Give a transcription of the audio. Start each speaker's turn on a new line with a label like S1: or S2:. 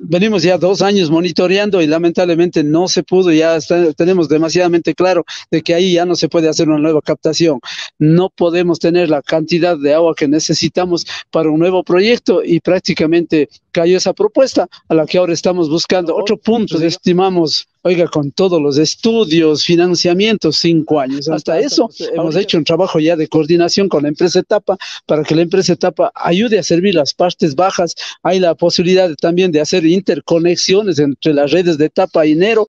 S1: venimos ya dos años monitoreando y lamentablemente no se pudo, ya tenemos demasiadamente claro de que ahí ya no se puede hacer una nueva captación. No podemos tener la cantidad de agua que necesitamos para un nuevo proyecto y prácticamente cayó esa propuesta a la que ahora estamos buscando. Otro punto, estimamos oiga, con todos los estudios, financiamientos, cinco años. Hasta, eso pues, eh, hemos hecho un trabajo ya de coordinación con la empresa Etapa para que la empresa Etapa ayude a servir las partes bajas. Hay la posibilidad también de hacer interconexiones entre las redes de Etapa y Nero